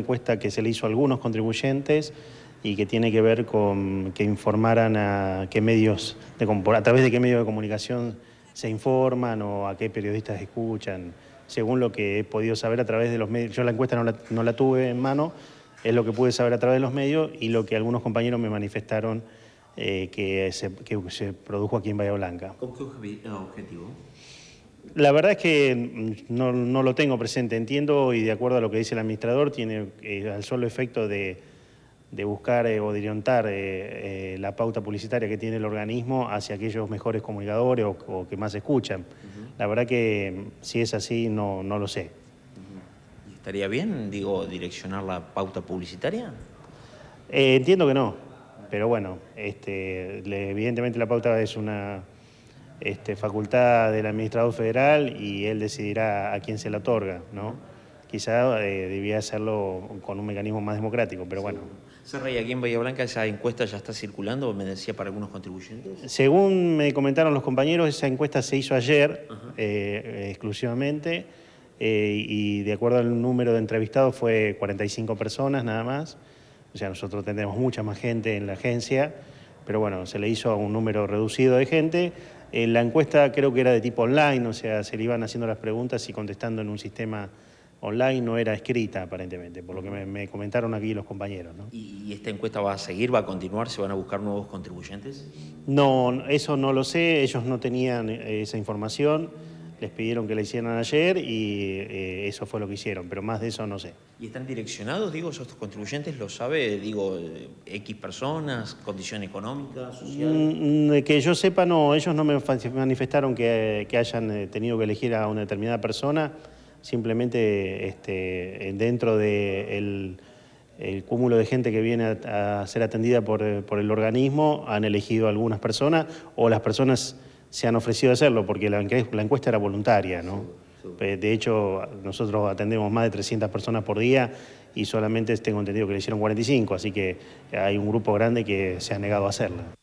encuesta que se le hizo a algunos contribuyentes y que tiene que ver con que informaran a qué medios, de, a través de qué medios de comunicación se informan o a qué periodistas escuchan, según lo que he podido saber a través de los medios. Yo la encuesta no la, tuve en mano, es lo que pude saber a través de los medios y lo que algunos compañeros me manifestaron eh, que, se, que se produjo aquí en Bahía Blanca. objetivo? La verdad es que mm, no, lo tengo presente. Entiendo y de acuerdo a lo que dice el administrador, tiene el eh, solo efecto de, buscar eh, o de orientar eh, la pauta publicitaria que tiene el organismo hacia aquellos mejores comunicadores o, que más escuchan. La verdad que mm, si es así, no, no lo sé. ¿Estaría bien, digo, direccionar la pauta publicitaria? entiendo que no, pero bueno, este, evidentemente la pauta es una este, facultad del administrador federal y él decidirá a quién se la otorga, ¿no? Quizá eh, debía hacerlo con un mecanismo más democrático, pero bueno. Serra, y aquí en Bahía Blanca esa encuesta ya está circulando, me decía, para algunos contribuyentes. Según me comentaron los compañeros, esa encuesta se hizo ayer eh, exclusivamente eh, y de acuerdo al número de entrevistados fue 45 personas nada más. O sea, nosotros tendremos mucha más gente en la agencia pero bueno, se le hizo a un número reducido de gente. Eh, la encuesta creo que era de tipo online, o sea, se le iban haciendo las preguntas y contestando en un sistema online, no era escrita aparentemente, por lo que me, comentaron aquí los compañeros. ¿Y esta encuesta va a seguir, va a continuar, se van a buscar nuevos contribuyentes? No, eso no lo sé, ellos no tenían eh, esa información les pidieron que la hicieran ayer y eh, eso fue lo que hicieron, pero más de eso no sé. ¿Y están direccionados, digo, esos contribuyentes? ¿Lo sabe, digo, eh, X personas, condición económica, social? Mm, mm, que yo sepa, no, ellos no me manifestaron que, hayan eh, tenido que elegir a una determinada persona, simplemente este, dentro del... De el cúmulo de gente que viene a, ser atendida por, por el organismo han elegido algunas personas o las personas se han ofrecido a hacerlo, porque la encuesta era voluntaria, ¿no? Eh, de hecho, nosotros atendemos más de 300 personas por día y solamente tengo entendido que le hicieron 45, así que hay un grupo grande que se ha negado a hacerla.